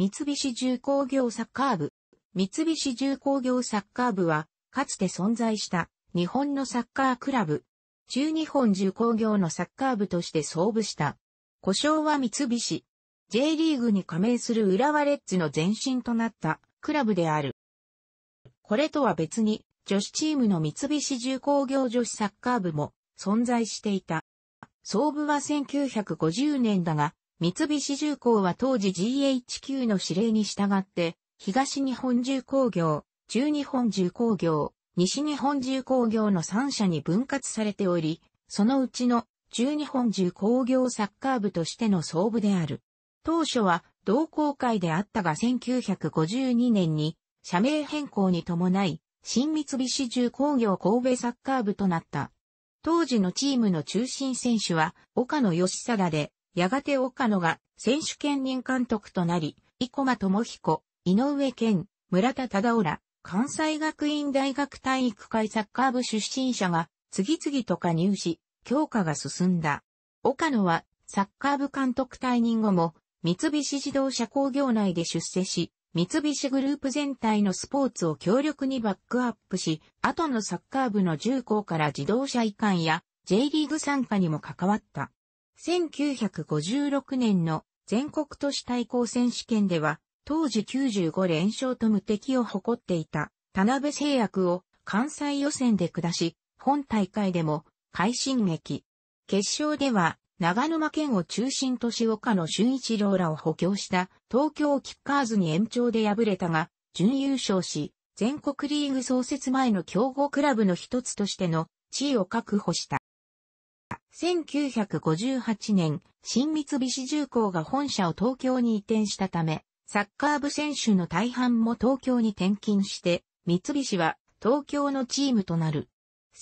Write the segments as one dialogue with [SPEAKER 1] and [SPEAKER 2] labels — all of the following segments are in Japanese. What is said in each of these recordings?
[SPEAKER 1] 三菱重工業サッカー部。三菱重工業サッカー部は、かつて存在した日本のサッカークラブ。中日本重工業のサッカー部として創部した。故障は三菱。J リーグに加盟する浦和レッズの前身となったクラブである。これとは別に、女子チームの三菱重工業女子サッカー部も存在していた。創部は1950年だが、三菱重工は当時 GHQ の指令に従って、東日本重工業、中日本重工業、西日本重工業の3社に分割されており、そのうちの中日本重工業サッカー部としての総部である。当初は同好会であったが1952年に社名変更に伴い、新三菱重工業神戸サッカー部となった。当時のチームの中心選手は岡野義貞で、やがて岡野が選手兼任監督となり、生駒智彦、井上健、村田忠浦、関西学院大学体育会サッカー部出身者が次々と加入し、強化が進んだ。岡野はサッカー部監督退任後も、三菱自動車工業内で出世し、三菱グループ全体のスポーツを強力にバックアップし、後のサッカー部の重工から自動車移管や J リーグ参加にも関わった。1956年の全国都市対抗選手権では、当時95連勝と無敵を誇っていた、田辺製薬を関西予選で下し、本大会でも快進撃。決勝では、長沼県を中心とし岡野俊一郎らを補強した東京キッカーズに延長で敗れたが、準優勝し、全国リーグ創設前の強豪クラブの一つとしての地位を確保した。1958年、新三菱重工が本社を東京に移転したため、サッカー部選手の大半も東京に転勤して、三菱は東京のチームとなる。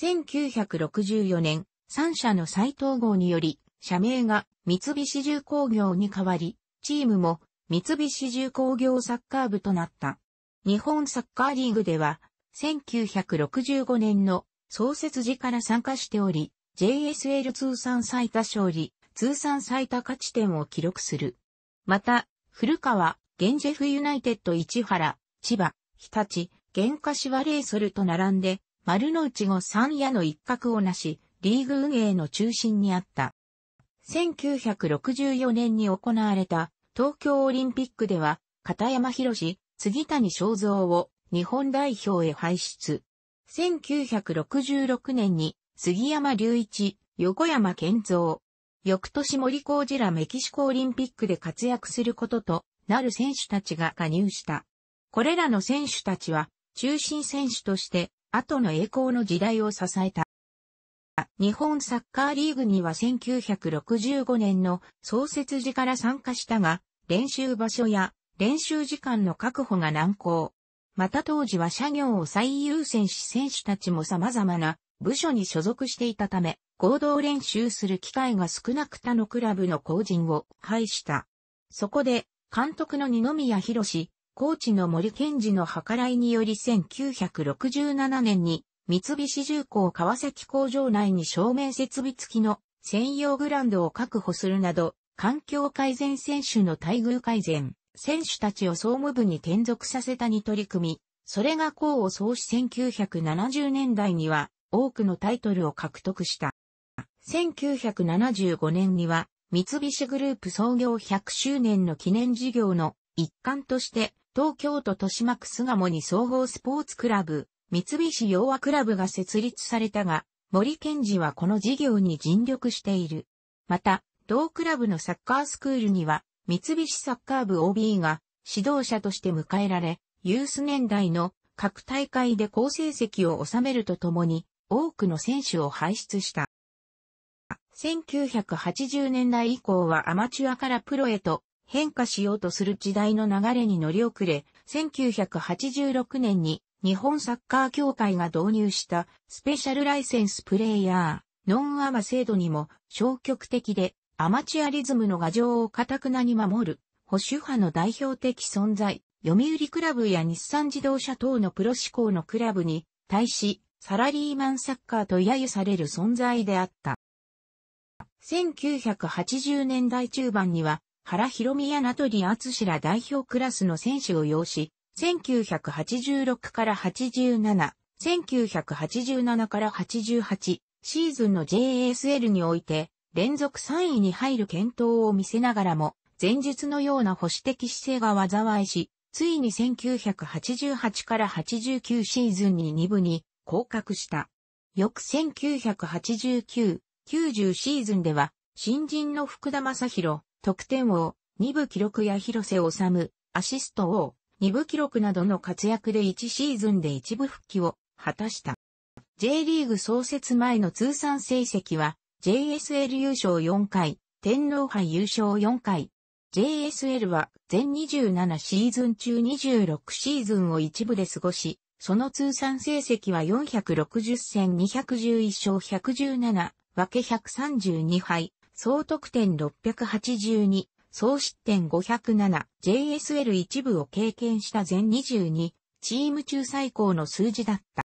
[SPEAKER 1] 1964年、3社の再統合により、社名が三菱重工業に変わり、チームも三菱重工業サッカー部となった。日本サッカーリーグでは、1965年の創設時から参加しており、JSL 通算最多勝利、通算最多勝ち点を記録する。また、古川、現ジェフユナイテッド市原、千葉、日立、現柏レイソルと並んで、丸の内後三夜の一角をなし、リーグ運営の中心にあった。1964年に行われた東京オリンピックでは、片山博杉谷正蔵を日本代表へ輩出。1966年に杉山隆一、横山健三。翌年森高寺らメキシコオリンピックで活躍することとなる選手たちが加入した。これらの選手たちは中心選手として後の栄光の時代を支えた。日本サッカーリーグには1965年の創設時から参加したが、練習場所や練習時間の確保が難航。また当時は社業を最優先し選手たちも様々な部署に所属していたため、合同練習する機会が少なく他のクラブの後人を排した。そこで、監督の二宮博士、コーチの森健二の計らいにより1967年に、三菱重工川崎工場内に照明設備付きの専用グランドを確保するなど、環境改善選手の待遇改善、選手たちを総務部に転属させたに取り組み、それが功を奏し1970年代には、多くのタイトルを獲得した。1975年には、三菱グループ創業100周年の記念事業の一環として、東京都豊島区巣鴨に総合スポーツクラブ、三菱洋和クラブが設立されたが、森健二はこの事業に尽力している。また、同クラブのサッカースクールには、三菱サッカー部 OB が指導者として迎えられ、ユース年代の各大会で好成績を収めるとともに、多くの選手を輩出した。1980年代以降はアマチュアからプロへと変化しようとする時代の流れに乗り遅れ、1986年に日本サッカー協会が導入したスペシャルライセンスプレイヤー、ノンアマ制度にも消極的でアマチュアリズムの牙城を堅くなに守る保守派の代表的存在、読売クラブや日産自動車等のプロ志向のクラブに対しサラリーマンサッカーと揶揄される存在であった。1980年代中盤には、原博美や名取厚志ら代表クラスの選手を擁し、1986から87、1987から88シーズンの JSL において、連続3位に入る検討を見せながらも、前述のような保守的姿勢が災いし、ついに1988から89シーズンに2部に降格した。翌1989、90シーズンでは、新人の福田正宏、得点王、二部記録や広瀬治、アシスト王、二部記録などの活躍で1シーズンで一部復帰を果たした。J リーグ創設前の通算成績は、JSL 優勝4回、天皇杯優勝4回。JSL は全27シーズン中26シーズンを一部で過ごし、その通算成績は460戦211勝117、分け132敗、総得点682、総失点 507JSL 一部を経験した全22チーム中最高の数字だった。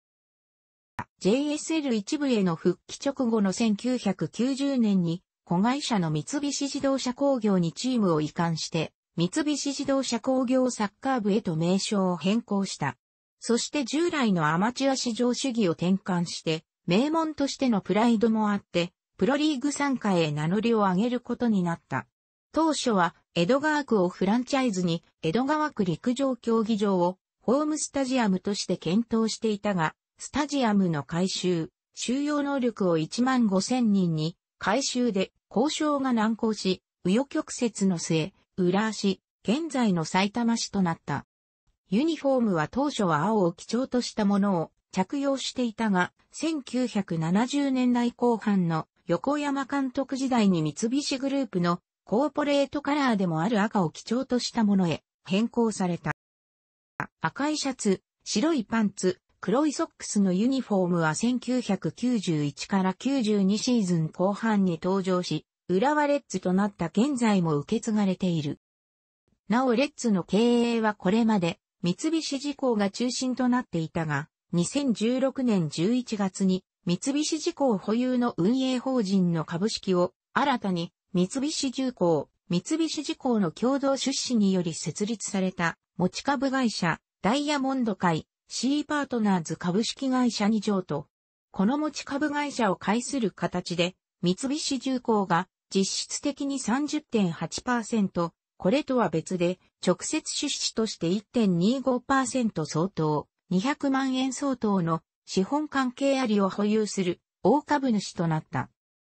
[SPEAKER 1] JSL 一部への復帰直後の1990年に子会社の三菱自動車工業にチームを移管して三菱自動車工業サッカー部へと名称を変更した。そして従来のアマチュア市場主義を転換して、名門としてのプライドもあって、プロリーグ参加へ名乗りを上げることになった。当初は、江戸川区をフランチャイズに、江戸川区陸上競技場を、ホームスタジアムとして検討していたが、スタジアムの改修、収容能力を1万5千人に、改修で交渉が難航し、右翼曲折の末、浦和市、現在の埼玉市となった。ユニフォームは当初は青を基調としたものを着用していたが、1970年代後半の横山監督時代に三菱グループのコーポレートカラーでもある赤を基調としたものへ変更された。赤いシャツ、白いパンツ、黒いソックスのユニフォームは1991から92シーズン後半に登場し、浦和レッズとなった現在も受け継がれている。なおレッズの経営はこれまで三菱事項が中心となっていたが、2016年11月に三菱事項保有の運営法人の株式を新たに三菱重工、三菱事項の共同出資により設立された持ち株会社ダイヤモンド会シーパートナーズ株式会社に譲渡。この持ち株会社を介する形で三菱重工が実質的に30.8%、これとは別で、直接出資として1.25%相当、200万円相当の資本関係ありを保有する大株主となった。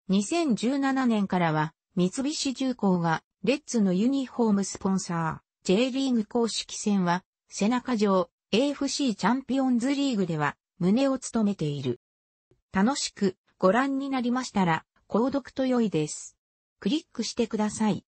[SPEAKER 1] 2017年からは、三菱重工が、レッツのユニフォームスポンサー、J リーグ公式戦は、背中上、AFC チャンピオンズリーグでは、胸を務めている。楽しくご覧になりましたら、購読と良いです。クリックしてください。